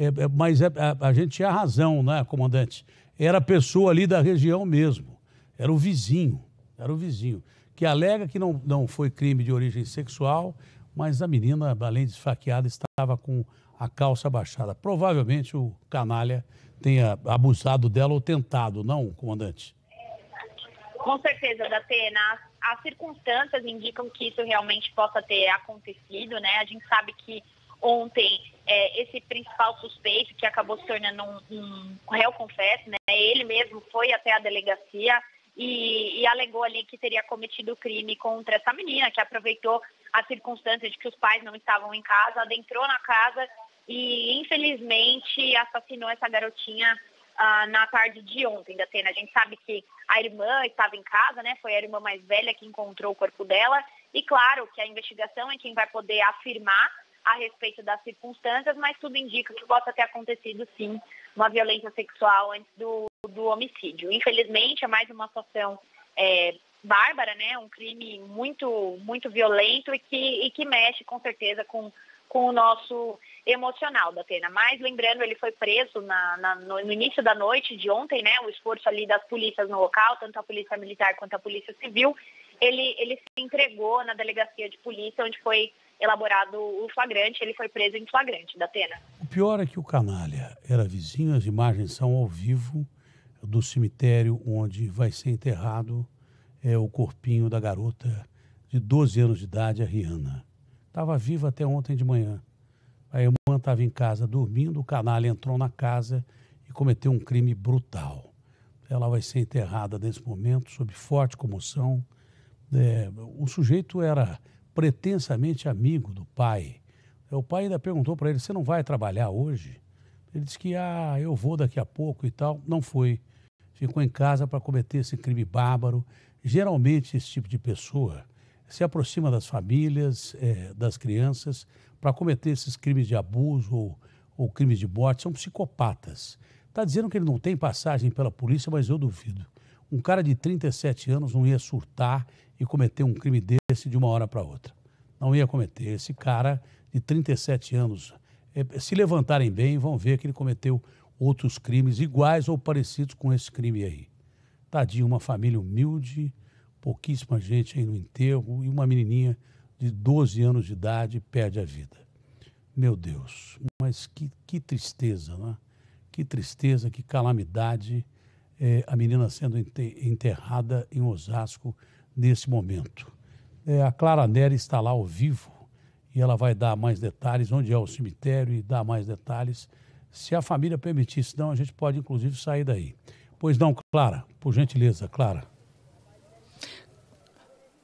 É, é, mas é, a, a, gente tinha razão, né, comandante? Era a pessoa ali da região mesmo. Era o vizinho. Era o vizinho. Que alega que não, não foi crime de origem sexual, mas a menina, além de esfaqueada, estava com a calça baixada. Provavelmente o canalha tenha abusado dela ou tentado, não, comandante? Com certeza, Datena. as circunstâncias indicam que isso realmente possa ter acontecido, né? A gente sabe que ontem é, esse principal suspeito, que acabou se tornando um, um réu confesso, né? Ele mesmo foi até a delegacia e, e, alegou ali que teria cometido crime contra essa menina, que aproveitou a circunstância de que os pais não estavam em casa, adentrou na casa e, infelizmente, assassinou essa garotinha ah, na tarde de ontem, da cena. A gente sabe que a irmã estava em casa, né? Foi a irmã mais velha que encontrou o corpo dela. E claro que a investigação é quem vai poder afirmar a respeito das circunstâncias, mas tudo indica que possa ter acontecido sim uma violência sexual antes do, do homicídio. Infelizmente, é mais uma situação é, bárbara, né? Um crime muito, muito violento e que, e que mexe com certeza com, com o nosso emocional da pena. Mas lembrando, ele foi preso na, na, no, início da noite de ontem, né? O esforço ali das polícias no local, tanto a polícia militar quanto a polícia civil, ele, ele se entregou na delegacia de polícia, onde foi elaborado o flagrante, ele foi preso em flagrante da Atena. O pior é que o canalha era vizinho, as imagens são ao vivo do cemitério onde vai ser enterrado é, o corpinho da garota de 12 anos de idade, a Rihanna. Estava viva até ontem de manhã. A irmã estava em casa dormindo, o canalha entrou na casa e cometeu um crime brutal. Ela vai ser enterrada nesse momento, sob forte comoção. É, o sujeito era pretensamente amigo do pai. É, o pai ainda perguntou para ele: Você não vai trabalhar hoje? Ele disse que, ah, eu vou daqui a pouco e tal. Não foi. Ficou em casa para cometer esse crime bárbaro. Geralmente, esse tipo de pessoa se aproxima das famílias, é, das crianças, para cometer esses crimes de abuso ou, ou crimes de morte. São psicopatas. Está dizendo que ele não tem passagem pela polícia, mas eu duvido. Um cara de 37 anos não ia surtar e cometer um crime desse de uma hora para outra. Não ia cometer. Esse cara de 37 anos, eh, se levantarem bem, vão ver que ele cometeu outros crimes iguais ou parecidos com esse crime aí. Tadinho, uma família humilde, pouquíssima gente aí no enterro e uma menininha de 12 anos de idade perde a vida. Meu Deus, mas que, que tristeza, né? Que tristeza, que calamidade é, a menina sendo enterrada em Osasco nesse momento. É, a Clara Nery está lá ao vivo e ela vai dar mais detalhes, onde é o cemitério e dar mais detalhes, se a família permitir, senão a gente pode inclusive sair daí. Pois não, Clara, por gentileza, Clara.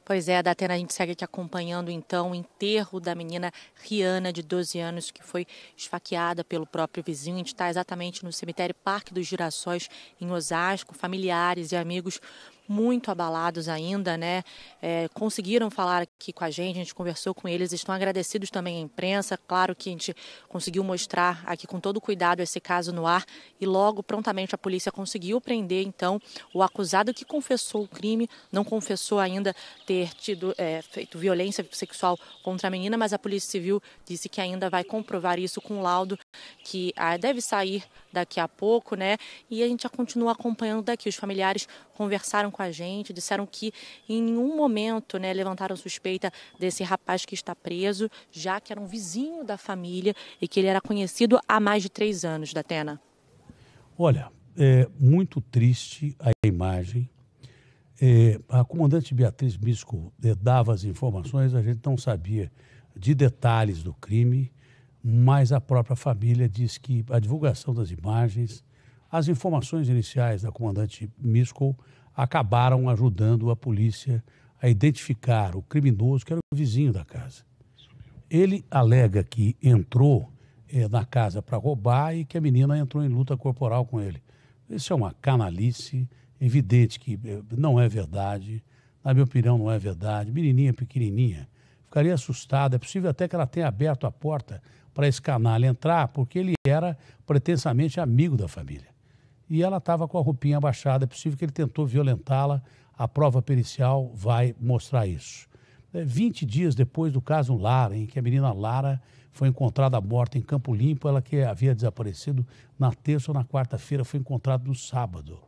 Pois é, da Atena, a gente segue aqui acompanhando então o enterro da menina Rihanna, de 12 anos, que foi esfaqueada pelo próprio vizinho. A gente está exatamente no cemitério Parque dos Girassóis, em Osasco. Familiares e amigos muito abalados ainda, né? É, conseguiram falar aqui com a gente, a gente conversou com eles, estão agradecidos também à imprensa. Claro que a gente conseguiu mostrar aqui com todo cuidado esse caso no ar e logo prontamente a polícia conseguiu prender então o acusado que confessou o crime, não confessou ainda ter tido é, feito violência sexual contra a menina, mas a Polícia Civil disse que ainda vai comprovar isso com um laudo que ah, deve sair daqui a pouco, né? E a gente já continua acompanhando daqui. Os familiares conversaram com a gente, disseram que em nenhum momento né, levantaram suspeita desse rapaz que está preso, já que era um vizinho da família e que ele era conhecido há mais de três anos da Atena. Olha, é muito triste a imagem. É, a comandante Beatriz Bisco é, dava as informações, a gente não sabia de detalhes do crime, mas a própria família diz que a divulgação das imagens, as informações iniciais da comandante Miskol acabaram ajudando a polícia a identificar o criminoso, que era o vizinho da casa. Ele alega que entrou é, na casa para roubar e que a menina entrou em luta corporal com ele. Isso é uma canalice evidente que eh, não é verdade. Na minha opinião, não é verdade. Menininha pequenininha. Ficaria assustada. É possível até que ela tenha aberto a porta para esse canalha entrar, porque ele era pretensamente amigo da família e ela estava com a roupinha abaixada. É possível que ele tentou violentá-la. A prova pericial vai mostrar isso. 20 é, dias depois do caso Lara, em que a menina Lara foi encontrada morta em Campo Limpo, ela que havia desaparecido na terça ou na quarta-feira, foi encontrada no sábado.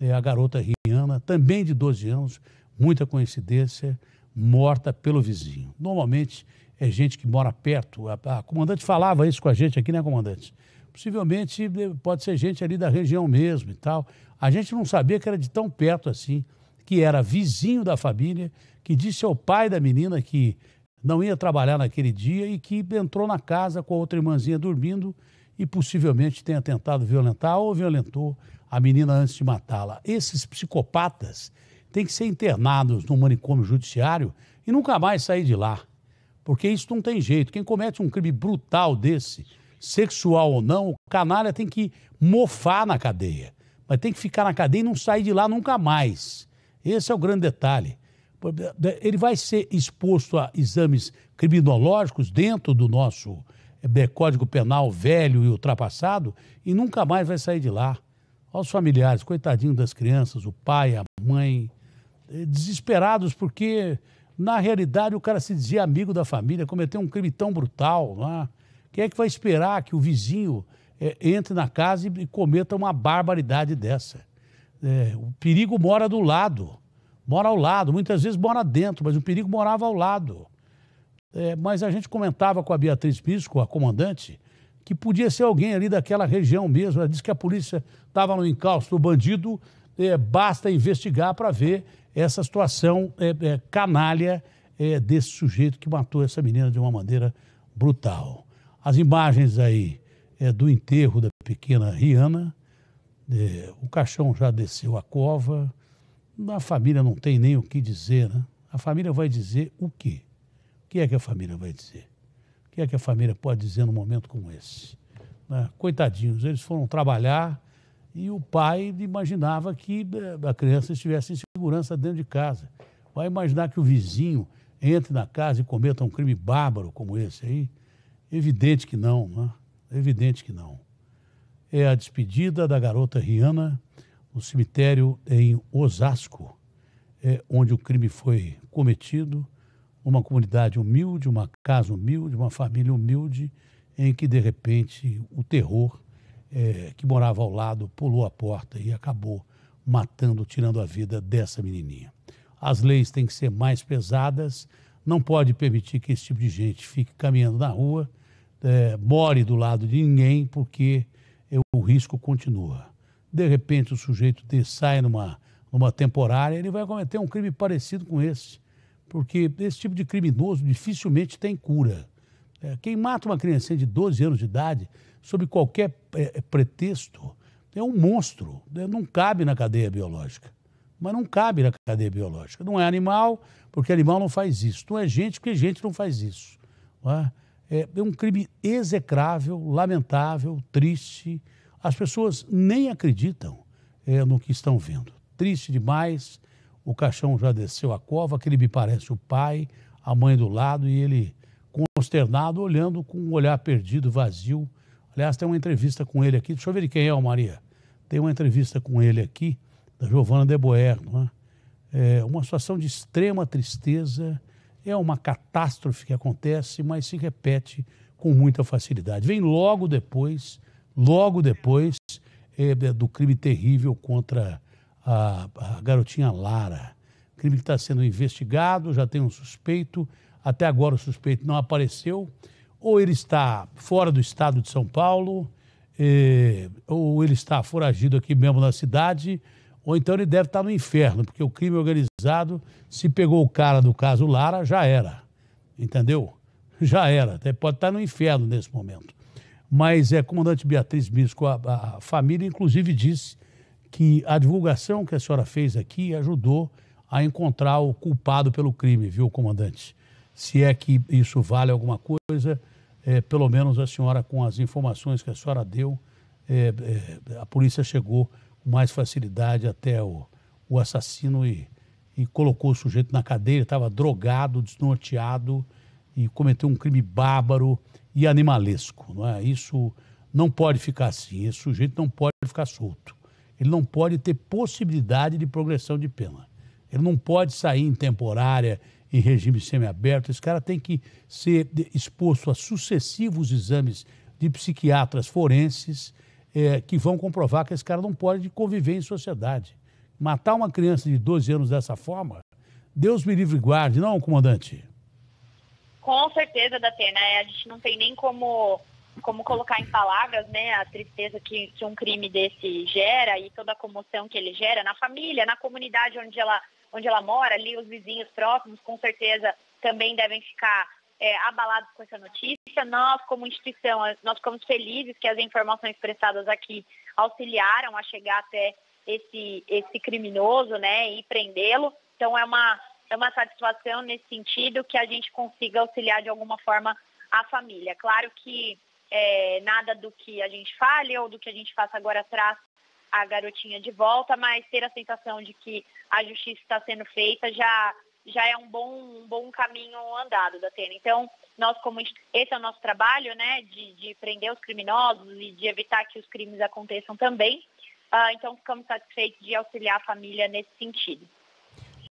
É, a garota Rihanna, também de 12 anos, muita coincidência, morta pelo vizinho. Normalmente é gente que mora perto. A, a comandante falava isso com a gente aqui, né, comandante? possivelmente pode ser gente ali da região mesmo e tal. A gente não sabia que era de tão perto assim, que era vizinho da família, que disse ao pai da menina que não ia trabalhar naquele dia e que entrou na casa com a outra irmãzinha dormindo e possivelmente tenha tentado violentar ou violentou a menina antes de matá-la. Esses psicopatas têm que ser internados no manicômio judiciário e nunca mais sair de lá. Porque isso não tem jeito. Quem comete um crime brutal desse sexual ou não, o canalha tem que mofar na cadeia. Mas tem que ficar na cadeia e não sair de lá nunca mais. Esse é o grande detalhe. Ele vai ser exposto a exames criminológicos dentro do nosso é, Código Penal velho e ultrapassado e nunca mais vai sair de lá. Os familiares, coitadinho das crianças, o pai, a mãe, eh, desesperados porque, na realidade, o cara se dizia amigo da família, cometeu um crime tão brutal lá. Quem é que vai esperar que o vizinho é, entre na casa e, e, cometa uma barbaridade dessa? É, o perigo mora do lado, mora ao lado, muitas vezes mora dentro, mas o perigo morava ao lado. É, mas a gente comentava com a Beatriz Pisco, a comandante, que podia ser alguém ali daquela região mesmo. Ela disse que a polícia estava no encalço do bandido, é, basta investigar para ver essa situação é, é, canalha desse sujeito que matou essa menina de uma maneira brutal. As imagens aí é, do enterro da pequena Rihanna, é, o caixão já desceu a cova, a família não tem nem o que dizer, né? A família vai dizer o quê? O que é que a família vai dizer? O que é que a família pode dizer num momento como esse? Né? Coitadinhos, eles foram trabalhar e o pai imaginava que é, a criança estivesse em segurança dentro de casa. Vai imaginar que o vizinho entre na casa e cometa um crime bárbaro como esse aí? Evidente que não, né? Evidente que não. É a despedida da garota Rihanna no cemitério em Osasco, é onde o crime foi cometido. Uma comunidade humilde, uma casa humilde, uma família humilde, em que de repente o terror é, que morava ao lado pulou a porta e acabou matando, tirando a vida dessa menininha. As leis têm que ser mais pesadas, não pode permitir que esse tipo de gente fique caminhando na rua é, more do lado de ninguém, porque o risco continua. De repente, o sujeito sai numa, numa temporária, ele vai cometer um crime parecido com esse, porque esse tipo de criminoso dificilmente tem cura. É, quem mata uma criancinha de 12 anos de idade, sob qualquer é, é pretexto, é um monstro. Né? Não cabe na cadeia biológica. Mas não cabe na cadeia biológica. Não é animal, porque animal não faz isso. Não é gente, porque gente não faz isso. Não é? É, é um crime execrável, lamentável, triste. As pessoas nem acreditam é, no que estão vendo. Triste demais. O caixão já desceu a cova, que ele me parece o pai, a mãe do lado, e ele consternado, olhando com um olhar perdido, vazio. Aliás, tem uma entrevista com ele aqui. Deixa eu ver quem é, o Maria. Tem uma entrevista com ele aqui, da Giovana de Boer, não é? É uma situação de extrema tristeza, é uma catástrofe que acontece, mas se repete com muita facilidade. Vem logo depois, logo depois é, é do crime terrível contra a, a garotinha Lara. O crime que está sendo investigado, já tem um suspeito. Até agora o suspeito não apareceu. Ou ele está fora do estado de São Paulo, é, ou ele está foragido aqui mesmo na cidade ou então ele deve estar no inferno, porque o crime organizado, se pegou o cara do caso Lara, já era. Entendeu? Já era. Até pode estar no inferno nesse momento. Mas é comandante Beatriz Bisco, a, a família, inclusive, disse que a divulgação que a senhora fez aqui ajudou a encontrar o culpado pelo crime, viu, comandante? Se é que isso vale alguma coisa, é, pelo menos a senhora, com as informações que a senhora deu, é, é, a polícia chegou mais facilidade até o, o assassino e, e colocou o sujeito na cadeia. Estava drogado, desnorteado e cometeu um crime bárbaro e animalesco. Não é? Isso não pode ficar assim. Esse sujeito não pode ficar solto. Ele não pode ter possibilidade de progressão de pena. Ele não pode sair em temporária, em regime semiaberto. Esse cara tem que ser exposto a sucessivos exames de psiquiatras forenses é, que vão comprovar que esse cara não pode conviver em sociedade. Matar uma criança de 12 anos dessa forma, Deus me livre e guarde, não, comandante? Com certeza, Datena. Né? A gente não tem nem como, como colocar em palavras né, a tristeza que, que um crime desse gera e toda a comoção que ele gera na família, na comunidade onde ela, onde ela mora, ali os vizinhos próximos, com certeza também devem ficar é, abalados com essa notícia. Nós, como instituição, nós ficamos felizes que as informações expressadas aqui auxiliaram a chegar até esse, esse criminoso né, e prendê-lo. Então, é uma, é uma satisfação nesse sentido que a gente consiga auxiliar de alguma forma a família. Claro que é, nada do que a gente fale ou do que a gente faça agora traz a garotinha de volta, mas ter a sensação de que a justiça está sendo feita já já é um bom, um bom caminho andado da Atena. Então, nós como esse é o nosso trabalho, né, de, de prender os criminosos e de evitar que os crimes aconteçam também. Uh, então, ficamos satisfeitos de auxiliar a família nesse sentido.